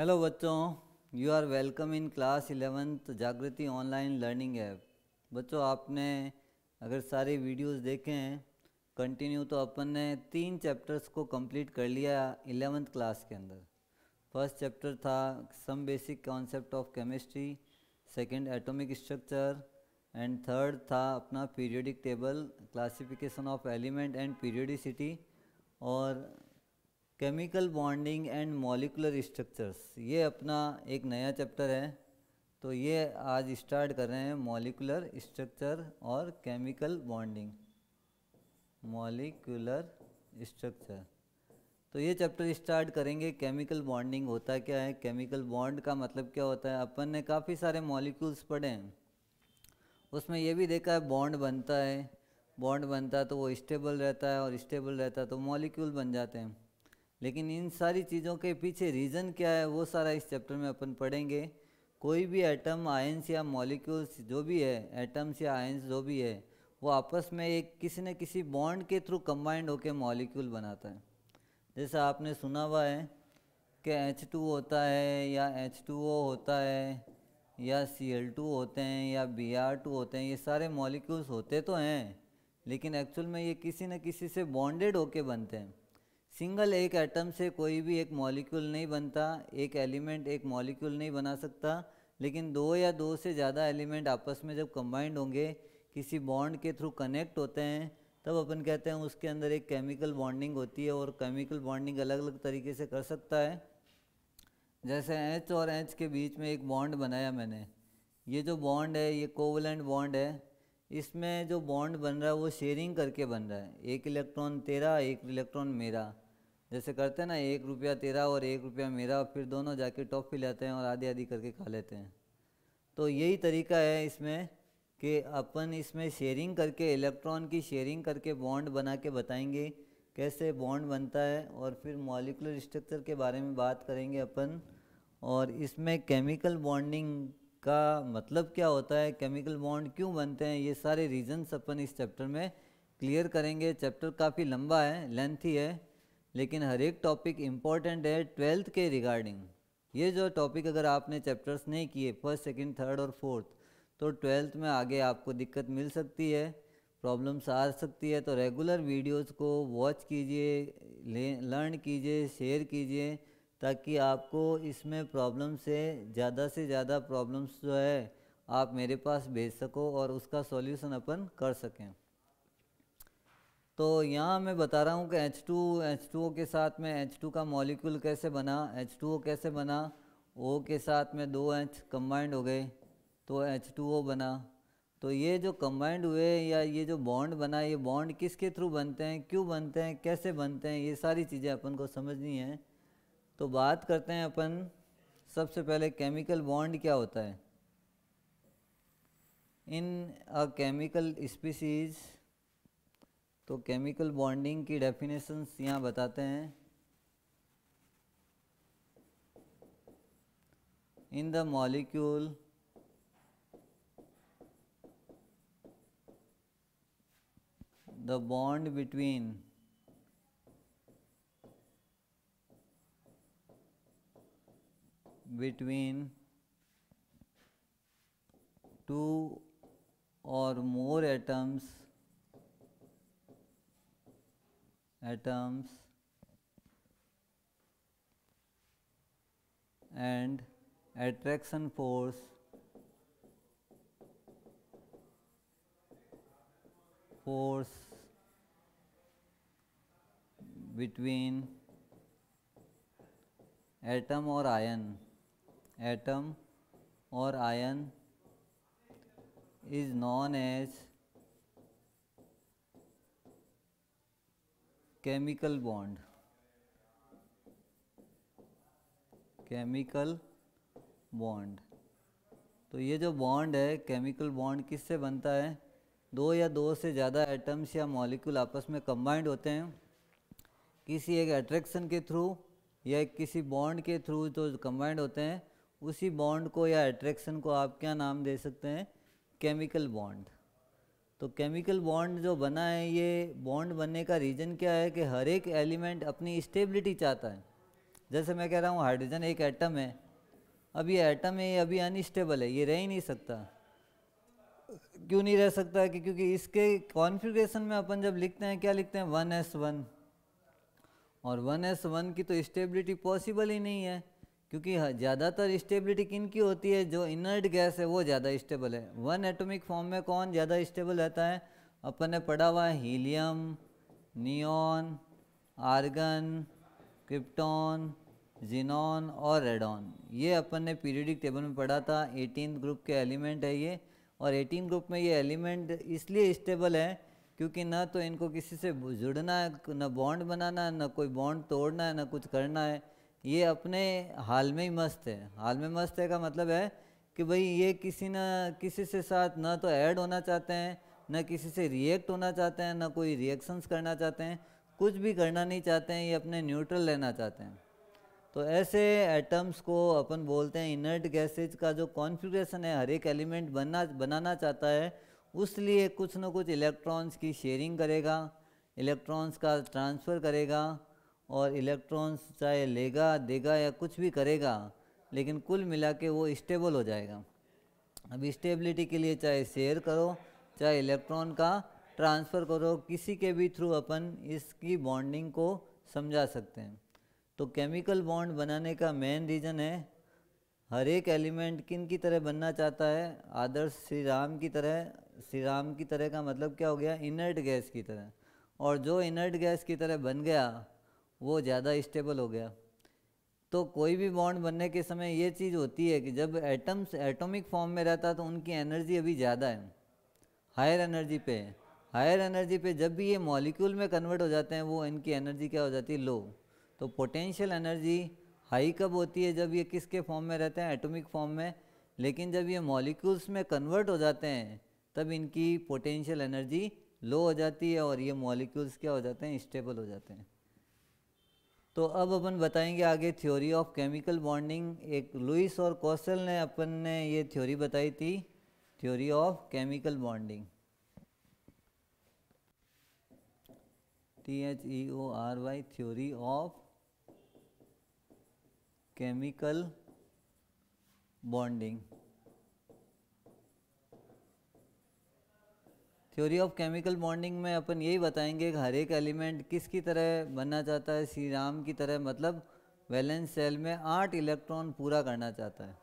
hello बच्चों you are welcome in class eleventh Jagriti online learning app बच्चों आपने अगर सारे वीडियोस देखे हैं कंटिन्यू तो अपन ने तीन चैप्टर्स को कंप्लीट कर लिया इलेवेंथ क्लास के अंदर फर्स्ट चैप्टर था some basic concept of chemistry second atomic structure and third था अपना periodic table classification of element and periodicity और chemical bonding and molecular structures ये अपना एक नया चैप्टर है तो ये आज स्टार्ट कर रहे हैं मॉलिकुलर स्ट्रक्चर और केमिकल बॉन्डिंग मॉलिकुलर स्ट्रक्चर तो ये चैप्टर स्टार्ट करेंगे केमिकल बॉन्डिंग होता क्या है केमिकल बॉन्ड का मतलब क्या होता है अपन ने काफ़ी सारे मॉलिक्यूल्स पढ़े हैं उसमें ये भी देखा है बॉन्ड बनता है बॉन्ड बनता है तो वो स्टेबल रहता है और स्टेबल रहता है तो मॉलिक्यूल बन जाते हैं लेकिन इन सारी चीज़ों के पीछे रीज़न क्या है वो सारा इस चैप्टर में अपन पढ़ेंगे कोई भी एटम आयंस या मॉलिक्यूल्स जो भी है एटम्स या आयंस जो भी है वो आपस में एक किसी न किसी बॉन्ड के थ्रू कंबाइंड होकर मॉलिक्यूल बनाता है जैसा आपने सुना हुआ है कि टू होता है या ओ होता है या टू होते हैं या टू होते हैं ये सारे मॉलिक्यूल्स होते तो हैं लेकिन एक्चुअल में ये किसी न किसी से बॉन्डेड होके बनते हैं सिंगल एक एटम से कोई भी एक मॉलिक्यूल नहीं बनता एक एलिमेंट एक मॉलिक्यूल नहीं बना सकता लेकिन दो या दो से ज़्यादा एलिमेंट आपस में जब कंबाइंड होंगे किसी बॉन्ड के थ्रू कनेक्ट होते हैं तब अपन कहते हैं उसके अंदर एक केमिकल बॉन्डिंग होती है और केमिकल बॉन्डिंग अलग अलग तरीके से कर सकता है जैसे एच और एच के बीच में एक बॉन्ड बनाया मैंने ये जो बॉन्ड है ये कोवलेंट बॉन्ड है इसमें जो बॉन्ड बन रहा है वो शेयरिंग करके बन रहा है एक इलेक्ट्रॉन तेरा एक इलेक्ट्रॉन मेरा जैसे करते हैं ना एक रुपया तेरा और एक रुपया मेरा फिर दोनों जाके टॉप लेते हैं और आधी आधी करके खा लेते हैं तो यही तरीका है इसमें कि अपन इसमें शेयरिंग करके इलेक्ट्रॉन की शेयरिंग करके बॉन्ड बना के बताएंगे कैसे बॉन्ड बनता है और फिर मॉलिकुलर स्ट्रक्चर के बारे में बात करेंगे अपन और इसमें केमिकल बॉन्डिंग का मतलब क्या होता है केमिकल बॉन्ड क्यों बनते हैं ये सारे रीजन्स अपन इस चैप्टर में क्लियर करेंगे चैप्टर काफ़ी लंबा है लेंथी है लेकिन हर एक टॉपिक इम्पॉर्टेंट है ट्वेल्थ के रिगार्डिंग ये जो टॉपिक अगर आपने चैप्टर्स नहीं किए फर्स्ट सेकंड थर्ड और फोर्थ तो ट्वेल्थ में आगे आपको दिक्कत मिल सकती है प्रॉब्लम्स आ सकती है तो रेगुलर वीडियोस को वॉच कीजिए लर्न कीजिए शेयर कीजिए ताकि आपको इसमें प्रॉब्लम से ज़्यादा से ज़्यादा प्रॉब्लम्स जो है आप मेरे पास भेज सको और उसका सॉल्यूशन अपन कर सकें तो यहाँ मैं बता रहा हूँ कि H H two two O के साथ में एच टू का मॉलिक्यूल कैसे बना एच टू ओ कैसे बना ओ के साथ में दो एच कम्बाइंड हो गए तो एच टू ओ बना तो ये जो कम्बाइंड हुए या ये जो बॉन्ड बना ये बॉन्ड किसके थ्रू बनते हैं क्यों बनते हैं कैसे बनते हैं ये सारी चीज़ें अपन को समझनी है तो बात करते हैं अपन सबसे पहले केमिकल बॉन्ड क्या होता है इन अ केमिकल स्पीसीज़ तो केमिकल बॉन्डिंग की डेफिनेशंस यहां बताते हैं in the molecule the bond between between two or more atoms atoms and attraction force force between atom or ion atom or ion is known as chemical bond chemical bond तो ये जो bond है chemical bond किससे बनता है दो या दो से ज़्यादा एटम्स या मॉलिक्यूल आपस में कंबाइंड होते हैं किसी एक अट्रैक्शन के थ्रू या किसी बॉन्ड के थ्रू जो कंबाइंड होते हैं उसी बॉन्ड को या अट्रैक्शन को आप क्या नाम दे सकते हैं केमिकल बॉन्ड तो केमिकल बॉन्ड जो बना है ये बॉन्ड बनने का रीज़न क्या है कि हर एक एलिमेंट अपनी स्टेबिलिटी चाहता है जैसे मैं कह रहा हूँ हाइड्रोजन एक एटम है अब ये एटम है ये अभी अनस्टेबल है ये रह ही नहीं सकता क्यों नहीं रह सकता कि क्योंकि इसके कॉन्फ़िगरेशन में अपन जब लिखते हैं क्या लिखते हैं वन एस वन और वन एस वन की तो स्टेबिलिटी पॉसिबल ही नहीं है क्योंकि हाँ, ज़्यादातर स्टेबिलिटी किन की होती है जो इनर्ट गैस है वो ज़्यादा स्टेबल है वन एटॉमिक फॉर्म में कौन ज़्यादा स्टेबल रहता है अपन ने पढ़ा हुआ है helium neon argon krypton xenon और रेडॉन ये अपन ने पीरियडिक टेबल में पढ़ा था एटीन ग्रुप के एलिमेंट है ये और एटीन ग्रुप में ये एलिमेंट इसलिए स्टेबल है क्योंकि ना तो इनको किसी से जुड़ना है ना बॉन्ड बनाना है ना कोई बॉन्ड तोड़ना है ना कुछ करना है ये अपने हाल में ही मस्त है हाल में मस्त है का मतलब है कि भाई ये किसी ना किसी से साथ ना तो ऐड होना चाहते हैं ना किसी से रिएक्ट होना चाहते हैं ना कोई रिएक्शंस करना चाहते हैं कुछ भी करना नहीं चाहते हैं ये अपने न्यूट्रल लेना चाहते हैं तो ऐसे एटम्स को अपन बोलते हैं इनर्ट गैसेज का जो कॉन्फ़िगरेशन है हर एक एलिमेंट बनना बनाना चाहता है उस लिए कुछ ना कुछ इलेक्ट्रॉन्स की शेयरिंग करेगा इलेक्ट्रॉन्स का ट्रांसफ़र करेगा और इलेक्ट्रॉन्स चाहे लेगा देगा या कुछ भी करेगा लेकिन कुल मिला के वो स्टेबल हो जाएगा अब स्टेबिलिटी के लिए चाहे शेयर करो चाहे इलेक्ट्रॉन का ट्रांसफ़र करो किसी के भी थ्रू अपन इसकी बॉन्डिंग को समझा सकते हैं तो केमिकल बॉन्ड बनाने का मेन रीज़न है हर एक एलिमेंट किन की तरह बनना चाहता है आदर्श श्री राम की तरह श्री राम की तरह का मतलब क्या हो गया इनर्ट गैस की तरह और जो इनर्ट गैस की तरह बन गया वो ज़्यादा स्टेबल हो गया तो कोई भी बॉन्ड बनने के समय ये चीज़ होती है कि जब एटम्स एटॉमिक फॉर्म में रहता तो उनकी एनर्जी अभी ज़्यादा है हायर एनर्जी पे है हायर एनर्जी पे जब भी ये मॉलिक्यूल में कन्वर्ट हो जाते हैं वो इनकी एनर्जी क्या हो जाती है लो तो पोटेंशियल एनर्जी हाई कब होती है जब ये किसके फॉर्म में रहते हैं एटोमिक फॉर्म में लेकिन जब ये मॉलिक्यूल्स में कन्वर्ट हो जाते हैं तब इनकी पोटेंशियल एनर्जी लो हो जाती है और ये मॉलिक्यूल्स क्या हो जाते हैं स्टेबल हो जाते हैं तो अब अपन बताएंगे आगे थ्योरी ऑफ केमिकल बॉन्डिंग एक लुइस और कौशल ने अपन ने ये थ्योरी बताई थी theory of chemical bonding T H E O R Y theory of chemical bonding theory of chemical bonding में अपन यही बताएंगे कि हर एक एलिमेंट किसकी तरह बनना चाहता है श्री राम की तरह मतलब वैलेंस सेल में आठ इलेक्ट्रॉन पूरा करना चाहता है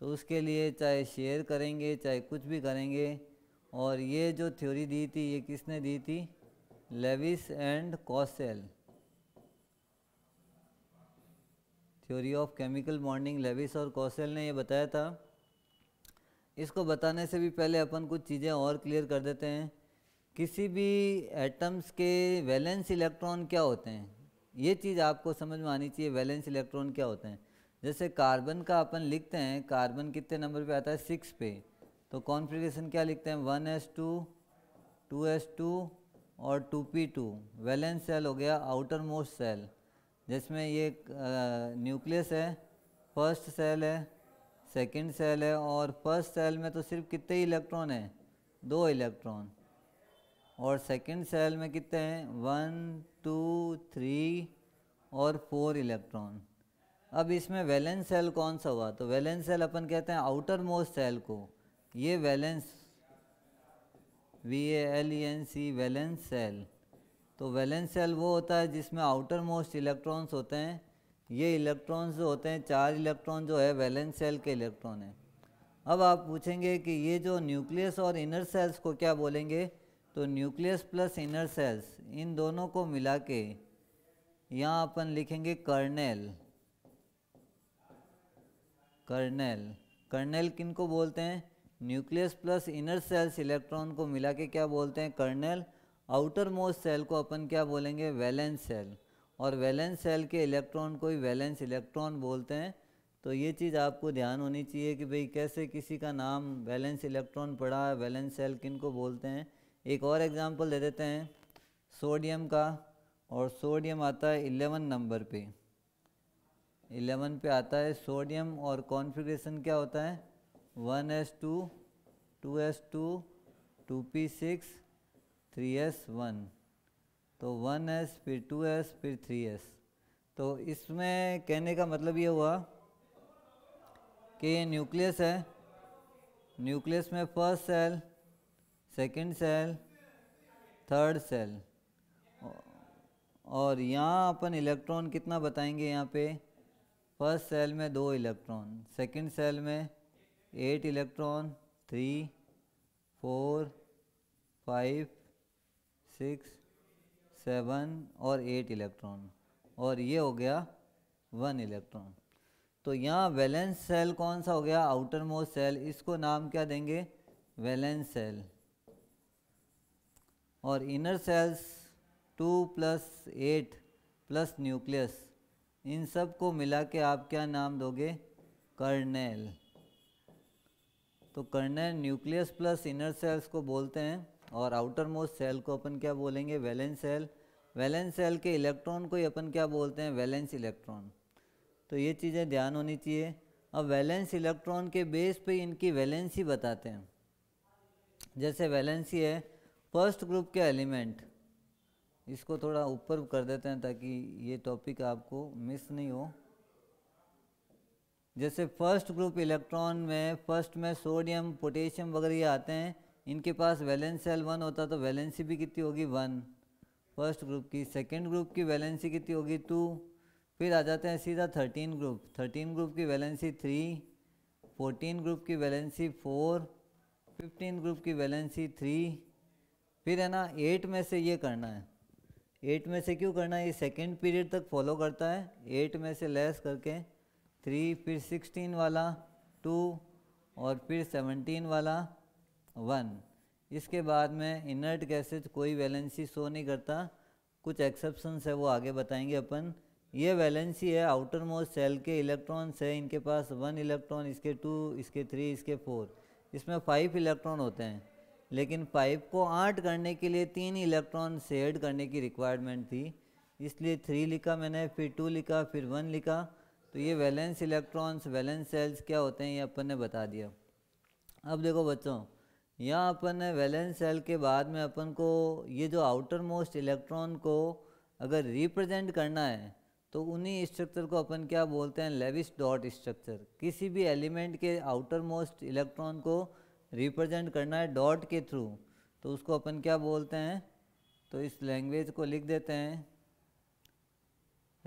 तो उसके लिए चाहे शेयर करेंगे चाहे कुछ भी करेंगे और ये जो थ्योरी दी थी ये किसने दी थी Lewis and Kossel theory of chemical bonding Lewis और कॉसेल ने ये बताया था इसको बताने से भी पहले अपन कुछ चीज़ें और क्लियर कर देते हैं किसी भी एटम्स के वैलेंस इलेक्ट्रॉन क्या होते हैं ये चीज़ आपको समझ में आनी चाहिए वैलेंस इलेक्ट्रॉन क्या होते हैं जैसे कार्बन का अपन लिखते हैं कार्बन कितने नंबर पे आता है सिक्स पे तो कॉन्फ़िगरेशन क्या लिखते हैं one S two two S two और two P two valence shell हो गया आउटर मोस्ट सेल जिसमें ये न्यूक्लियस है फर्स्ट सेल है सेकंड सेल है और फर्स्ट सेल में तो सिर्फ कितने इलेक्ट्रॉन हैं दो इलेक्ट्रॉन और सेकंड सेल में कितने हैं वन टू थ्री और फोर इलेक्ट्रॉन अब इसमें वैलेंस सेल कौन सा हुआ तो वैलेंस सेल अपन कहते हैं आउटर मोस्ट सेल को ये valence V A L E N C valence shell तो वैलेंस सेल वो होता है जिसमें आउटर मोस्ट इलेक्ट्रॉन्स होते हैं ये इलेक्ट्रॉन्स जो होते हैं चार इलेक्ट्रॉन जो है वैलेंस सेल के इलेक्ट्रॉन हैं अब आप पूछेंगे कि ये जो न्यूक्लियस और इनर सेल्स को क्या बोलेंगे तो न्यूक्लियस प्लस इनर सेल्स इन दोनों को मिला के यहाँ अपन लिखेंगे कर्नेल कर्नेल कर्नेल किन को बोलते हैं nucleus plus inner shells electron को मिला के क्या बोलते हैं कर्नेल आउटर मोस्ट सेल को अपन क्या बोलेंगे वैलेंस सेल और वैलेंस सेल के इलेक्ट्रॉन को ही वैलेंस इलेक्ट्रॉन बोलते हैं तो ये चीज़ आपको ध्यान होनी चाहिए कि भाई कैसे किसी का नाम वैलेंस इलेक्ट्रॉन पड़ा है वैलेंस सेल किन को बोलते हैं एक और एग्जांपल दे देते हैं सोडियम का और सोडियम आता है इलेवन नंबर पे इलेवन पे आता है सोडियम और कॉन्फ़िगरेशन क्या होता है one S two two S two two p six three s one तो वन एस फिर टू एस फिर थ्री एस तो इसमें कहने का मतलब ये हुआ कि ये न्यूक्लियस है न्यूक्लियस में first shell second shell third shell और यहाँ अपन इलेक्ट्रॉन कितना बताएंगे यहाँ पे फर्स्ट सेल में दो इलेक्ट्रॉन सेकंड सेल में eight electron three four five six seven और एट इलेक्ट्रॉन और ये हो गया वन इलेक्ट्रॉन तो यहाँ वैलेंस सेल कौन सा हो गया आउटर मोस्ट सेल इसको नाम क्या देंगे वैलेंस सेल और inner shells two plus eight plus nucleus इन सब को मिला के आप क्या नाम दोगे कर्नेल तो kernel nucleus plus inner shells को बोलते हैं और आउटर मोस्ट सेल को अपन क्या बोलेंगे वैलेंस सेल वैलेंस सेल के इलेक्ट्रॉन को ही अपन क्या बोलते हैं वैलेंस इलेक्ट्रॉन तो ये चीज़ें ध्यान होनी चाहिए अब वैलेंस इलेक्ट्रॉन के बेस पे इनकी वैलेंसी बताते हैं जैसे वैलेंसी है फर्स्ट ग्रुप के एलिमेंट इसको थोड़ा ऊपर कर देते हैं ताकि ये टॉपिक आपको मिस नहीं हो जैसे फर्स्ट ग्रुप इलेक्ट्रॉन में फर्स्ट में सोडियम पोटेशियम वगैरह आते हैं इनके पास वैलेंस सेल वन होता तो वैलेंसी भी कितनी होगी वन फर्स्ट ग्रुप की सेकेंड ग्रुप की वैलेंसी कितनी होगी टू फिर आ जाते हैं सीधा थर्टीन ग्रुप थर्टीन ग्रुप की वैलेंसी थ्री फोर्टीन ग्रुप की वैलेंसी फोर फिफ्टीन ग्रुप की वैलेंसी थ्री फिर है ना एट में से ये करना है एट में से क्यों करना है ये सेकेंड पीरियड तक फॉलो करता है एट में से लेस करके थ्री फिर सिक्सटीन वाला टू और फिर सेवनटीन वाला वन इसके बाद में इनर्ट गैसेज कोई वैलेंसी शो नहीं करता कुछ एक्सेप्शंस है वो आगे बताएंगे अपन ये वैलेंसी है आउटर मोस्ट सेल के इलेक्ट्रॉन्स है इनके पास वन इलेक्ट्रॉन इसके टू इसके थ्री इसके फोर इसमें फाइव इलेक्ट्रॉन होते हैं लेकिन फाइव को आठ करने के लिए तीन इलेक्ट्रॉन से एड करने की रिक्वायरमेंट थी इसलिए थ्री लिखा मैंने फिर टू लिखा फिर वन लिखा तो ये वैलेंस इलेक्ट्रॉन्स वैलेंस सेल्स क्या होते हैं ये अपन ने बता दिया अब देखो बच्चों यहाँ अपन ने वैलेंस सेल के बाद में अपन को ये जो आउटर मोस्ट इलेक्ट्रॉन को अगर रिप्रेजेंट करना है तो उन्हीं स्ट्रक्चर को अपन क्या बोलते हैं लेविस डॉट स्ट्रक्चर किसी भी एलिमेंट के आउटर मोस्ट इलेक्ट्रॉन को रिप्रेजेंट करना है डॉट के थ्रू तो उसको अपन क्या बोलते हैं तो इस लैंग्वेज को लिख देते हैं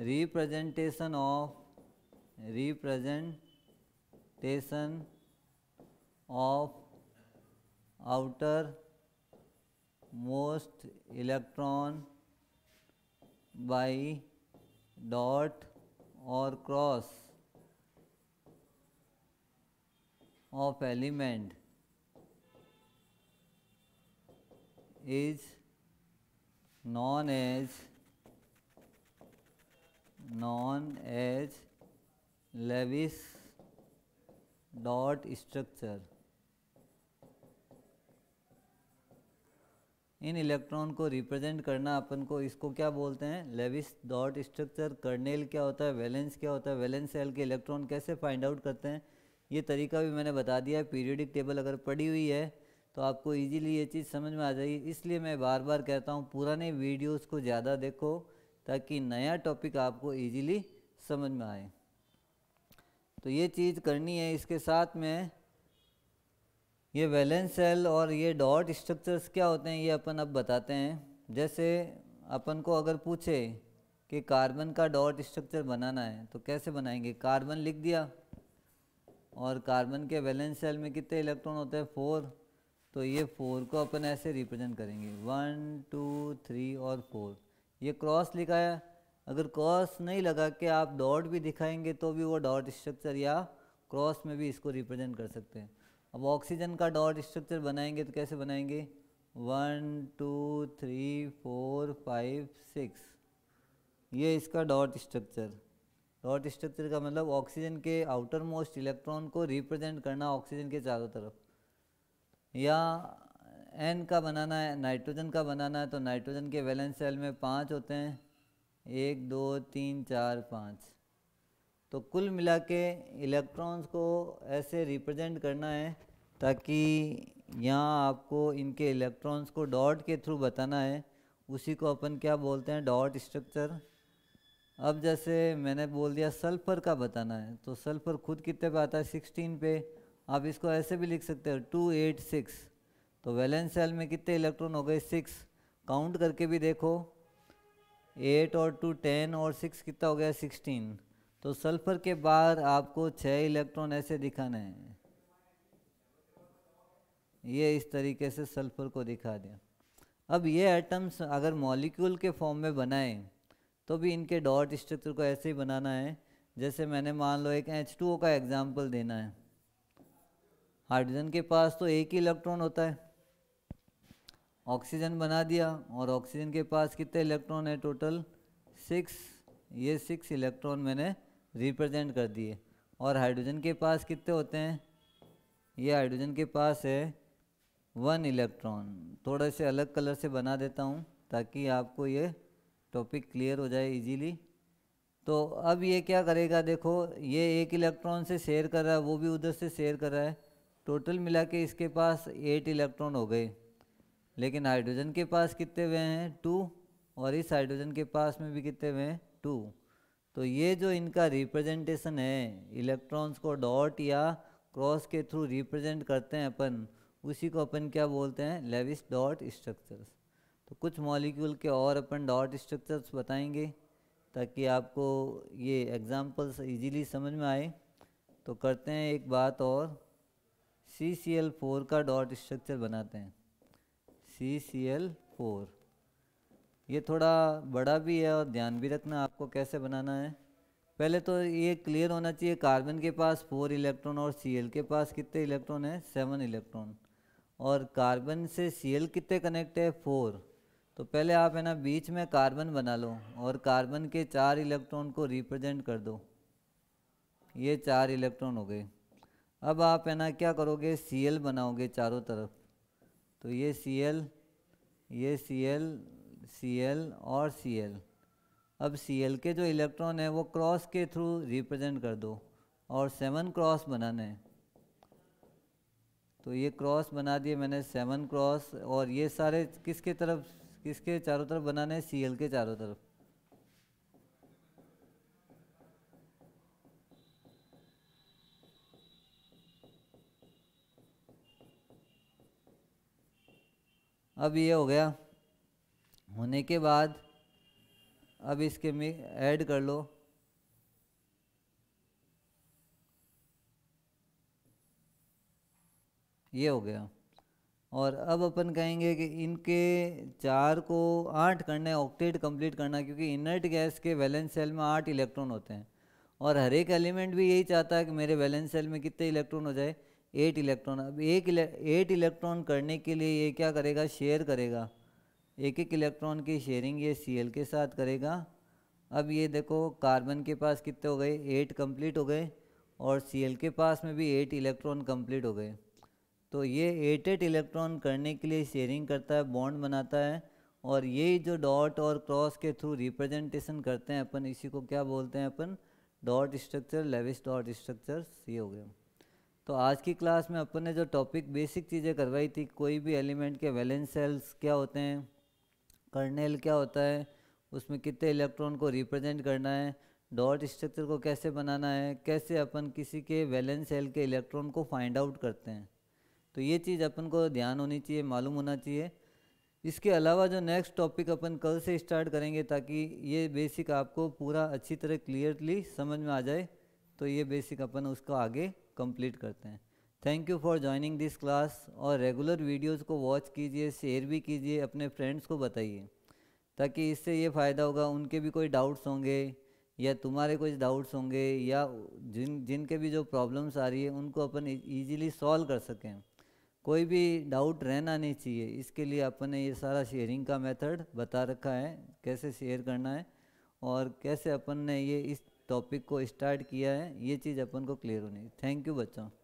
representation of representation of outer most electron by dot or cross of element is known as known as Lewis dot structure इन इलेक्ट्रॉन को रिप्रेजेंट करना अपन को इसको क्या बोलते हैं लेविस डॉट स्ट्रक्चर कर्नेल क्या होता है वैलेंस क्या होता है वैलेंस सेल के इलेक्ट्रॉन कैसे फाइंड आउट करते हैं ये तरीका भी मैंने बता दिया है पीरियडिक टेबल अगर पड़ी हुई है तो आपको इजीली ये चीज़ समझ में आ जाएगी इसलिए मैं बार बार कहता हूँ पुराने वीडियोज़ को ज़्यादा देखो ताकि नया टॉपिक आपको ईजीली समझ में आए तो ये चीज़ करनी है इसके साथ में ये वैलेंस सेल और ये डॉट स्ट्रक्चर्स क्या होते हैं ये अपन अब बताते हैं जैसे अपन को अगर पूछे कि कार्बन का डॉट स्ट्रक्चर बनाना है तो कैसे बनाएंगे कार्बन लिख दिया और कार्बन के वैलेंस सेल में कितने इलेक्ट्रॉन होते हैं फोर तो ये फोर को अपन ऐसे रिप्रेजेंट करेंगे वन टू थ्री और फोर ये क्रॉस लिखा है अगर क्रॉस नहीं लगा कि आप डॉट भी दिखाएंगे तो भी वो डॉट स्ट्रक्चर या क्रॉस में भी इसको रिप्रेजेंट कर सकते हैं अब ऑक्सीजन का डॉट स्ट्रक्चर बनाएंगे तो कैसे बनाएंगे one two three four five six ये इसका डॉट स्ट्रक्चर डॉट स्ट्रक्चर का मतलब ऑक्सीजन के आउटर मोस्ट इलेक्ट्रॉन को रिप्रेजेंट करना ऑक्सीजन के चारों तरफ या एन का बनाना है नाइट्रोजन का बनाना है तो नाइट्रोजन के वैलेंस सेल में पाँच होते हैं एक दो तीन चार पाँच तो कुल मिला के इलेक्ट्रॉन्स को ऐसे रिप्रेजेंट करना है ताकि यहाँ आपको इनके इलेक्ट्रॉन्स को डॉट के थ्रू बताना है उसी को अपन क्या बोलते हैं डॉट स्ट्रक्चर अब जैसे मैंने बोल दिया सल्फ़र का बताना है तो सल्फ़र खुद कितने पे आता है सिक्सटीन पे आप इसको ऐसे भी लिख सकते हो टू एट सिक्स तो वैलेंस सेल में कितने इलेक्ट्रॉन हो गए सिक्स काउंट करके भी देखो एट और टू टेन और सिक्स कितना हो गया सिक्सटीन तो सल्फर के बाहर आपको छः इलेक्ट्रॉन ऐसे दिखाना है ये इस तरीके से सल्फर को दिखा दिया अब ये एटम्स अगर मॉलिक्यूल के फॉर्म में बनाएं तो भी इनके डॉट स्ट्रक्चर को ऐसे ही बनाना है जैसे मैंने मान लो एक एच टू ओ का एग्जाम्पल देना है हाइड्रोजन के पास तो एक ही इलेक्ट्रॉन होता है ऑक्सीजन बना दिया और ऑक्सीजन के पास कितने इलेक्ट्रॉन है टोटल सिक्स ये सिक्स इलेक्ट्रॉन मैंने रिप्रेजेंट कर दिए और हाइड्रोजन के पास कितने होते हैं ये हाइड्रोजन के पास है वन इलेक्ट्रॉन थोड़े से अलग कलर से बना देता हूँ ताकि आपको ये टॉपिक क्लियर हो जाए इजीली तो अब ये क्या करेगा देखो ये एक इलेक्ट्रॉन से शेयर कर रहा है वो भी उधर से शेयर कर रहा है टोटल मिला के इसके पास एट इलेक्ट्रॉन हो गए लेकिन हाइड्रोजन के पास कितने हुए हैं टू और इस हाइड्रोजन के पास में भी कितने हुए हैं टू तो ये जो इनका रिप्रेजेंटेशन है इलेक्ट्रॉन्स को डॉट या क्रॉस के थ्रू रिप्रेजेंट करते हैं अपन उसी को अपन क्या बोलते हैं लेविस डॉट स्ट्रक्चर्स तो कुछ मॉलिक्यूल के और अपन डॉट स्ट्रक्चर्स बताएंगे ताकि आपको ये एग्जांपल्स इजीली समझ में आए तो करते हैं एक बात और C C L four dot डॉट स्ट्रक्चर बनाते हैं सी सी एल फोर ये थोड़ा बड़ा भी है और ध्यान भी रखना आपको कैसे बनाना है पहले तो ये क्लियर होना चाहिए कार्बन के पास फोर इलेक्ट्रॉन और सीएल के पास कितने इलेक्ट्रॉन है सेवन इलेक्ट्रॉन और कार्बन से सीएल कितने कनेक्ट है फोर तो पहले आप है ना बीच में कार्बन बना लो और कार्बन के चार इलेक्ट्रॉन को रिप्रेजेंट कर दो ये चार इलेक्ट्रॉन हो गए अब आप है ना क्या करोगे एल बनाओगे चारों तरफ तो ये एल ये एल Cl और Cl अब Cl के जो इलेक्ट्रॉन हैं वो क्रॉस के थ्रू रिप्रेजेंट कर दो और सेवन क्रॉस बनाने हैं तो ये क्रॉस बना दिए मैंने सेवन क्रॉस और ये सारे किसके तरफ किसके चारों तरफ बनाने हैं सी के चारों तरफ अब ये हो गया होने के बाद अब इसके में ऐड कर लो ये हो गया और अब अपन कहेंगे कि इनके चार को आठ करना है ऑक्टेट कंप्लीट करना क्योंकि इनर्ट गैस के वैलेंस सेल में आठ इलेक्ट्रॉन होते हैं और हर एक एलिमेंट भी यही चाहता है कि मेरे वैलेंस सेल में कितने इलेक्ट्रॉन हो जाए एट इलेक्ट्रॉन अब एक एट इलेक्ट्रॉन करने के लिए ये क्या करेगा शेयर करेगा एक एक इलेक्ट्रॉन की शेयरिंग ये सी के साथ करेगा अब ये देखो कार्बन के पास कितने हो गए एट कंप्लीट हो गए और सी के पास में भी एट इलेक्ट्रॉन कंप्लीट हो गए तो ये एट एट इलेक्ट्रॉन करने के लिए शेयरिंग करता है बॉन्ड बनाता है और ये जो डॉट और क्रॉस के थ्रू रिप्रेजेंटेशन करते हैं अपन इसी को क्या बोलते हैं अपन dot structure Lewis dot structure C हो गया तो आज की क्लास में अपन ने जो टॉपिक बेसिक चीज़ें करवाई थी कोई भी एलिमेंट के वैलेंस सेल्स क्या होते हैं कर्नेल क्या होता है उसमें कितने इलेक्ट्रॉन को रिप्रेजेंट करना है डॉट स्ट्रक्चर को कैसे बनाना है कैसे अपन किसी के वैलेंस सेल के इलेक्ट्रॉन को फाइंड आउट करते हैं तो ये चीज़ अपन को ध्यान होनी चाहिए मालूम होना चाहिए इसके अलावा जो नेक्स्ट टॉपिक अपन कल से स्टार्ट करेंगे ताकि ये बेसिक आपको पूरा अच्छी तरह क्लियरली समझ में आ जाए तो ये बेसिक अपन उसको आगे कंप्लीट करते हैं thank you for joining this class और रेगुलर वीडियोस को वॉच कीजिए शेयर भी कीजिए अपने फ्रेंड्स को बताइए ताकि इससे ये फ़ायदा होगा उनके भी कोई डाउट्स होंगे या तुम्हारे कुछ डाउट्स होंगे या जिन जिनके भी जो प्रॉब्लम्स आ रही है उनको अपन ईजिली सॉल्व कर सकें कोई भी डाउट रहना नहीं चाहिए इसके लिए अपन ने ये सारा शेयरिंग का मेथड बता रखा है कैसे शेयर करना है और कैसे अपन ने ये इस टॉपिक को स्टार्ट किया है ये चीज़ अपन को क्लियर होनी थैंक यू बच्चों